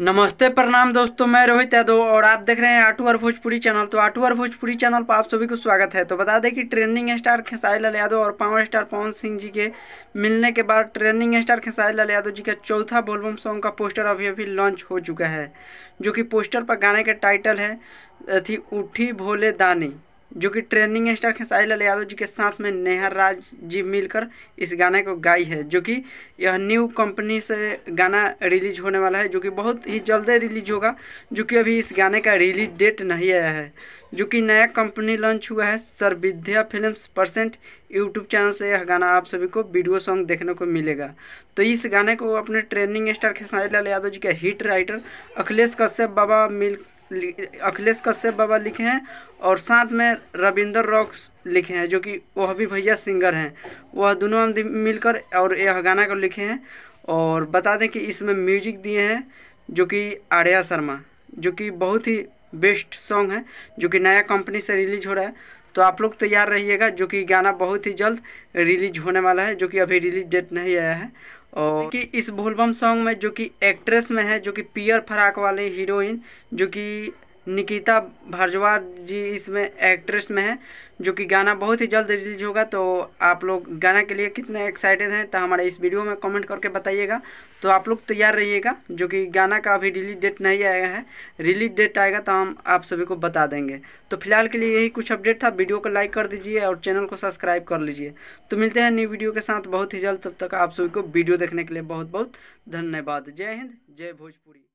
नमस्ते प्रणाम दोस्तों मैं रोहित यादव और आप देख रहे हैं आटू और भोजपुरी चैनल तो आटू और भोजपुरी चैनल पर आप सभी को स्वागत है तो बता दें कि ट्रेनिंग स्टार खेसारी लाल यादव और पावर स्टार पवन सिंह जी के मिलने के बाद ट्रेनिंग स्टार खेसारी लाल यादव जी का चौथा बोलबम सॉन्ग का पोस्टर अभी अभी लॉन्च हो चुका है जो कि पोस्टर पर गाने का टाइटल है अथी उठी भोले दानी जो कि ट्रेनिंग स्टार खेसारी यादव जी के साथ में नेहर राज जी मिलकर इस गाने को गाई है जो कि यह न्यू कंपनी से गाना रिलीज होने वाला है जो कि बहुत ही जल्दी रिलीज होगा जो कि अभी इस गाने का रिलीज डेट नहीं आया है जो कि नया कंपनी लॉन्च हुआ है sir Vidya film present YouTube channel से यह गाना आप सभी को वीडियो सॉन्ग देखने को मिलेगा तो इस गाने को अपने ट्रेनिंग स्टार खेसारी लाल यादव जी के हिट राइटर अखिलेश कश्यप बाबा मिल अखिलेश कश्यप बाबा लिखे हैं और साथ में रविंदर रॉक्स लिखे हैं जो कि वह भी भैया सिंगर हैं वह दोनों मिलकर और यह गाना को लिखे हैं और बता दें कि इसमें म्यूजिक दिए हैं जो कि आर्या शर्मा जो कि बहुत ही बेस्ट सॉन्ग है जो कि नया कंपनी से रिलीज हो रहा है तो आप लोग तैयार रहिएगा जो कि गाना बहुत ही जल्द रिलीज होने वाला है जो कि अभी रिलीज डेट नहीं आया है और कि इस भूलबम सॉन्ग में जो कि एक्ट्रेस में है जो कि पियर फराक वाले हीरोइन जो कि निकिता भारद्वाज जी इसमें एक्ट्रेस में है जो कि गाना बहुत ही जल्द रिलीज होगा तो आप लोग गाना के लिए कितने एक्साइटेड हैं तो हमारे इस वीडियो में कमेंट करके बताइएगा तो आप लोग तैयार रहिएगा जो कि गाना का अभी रिलीज डेट नहीं आया है रिलीज डेट आएगा तो हम आप सभी को बता देंगे तो फिलहाल के लिए यही कुछ अपडेट था वीडियो को लाइक कर दीजिए और चैनल को सब्सक्राइब कर लीजिए तो मिलते हैं न्यू वीडियो के साथ बहुत ही जल्द तब तक आप सभी को वीडियो देखने के लिए बहुत बहुत धन्यवाद जय हिंद जय भोजपुरी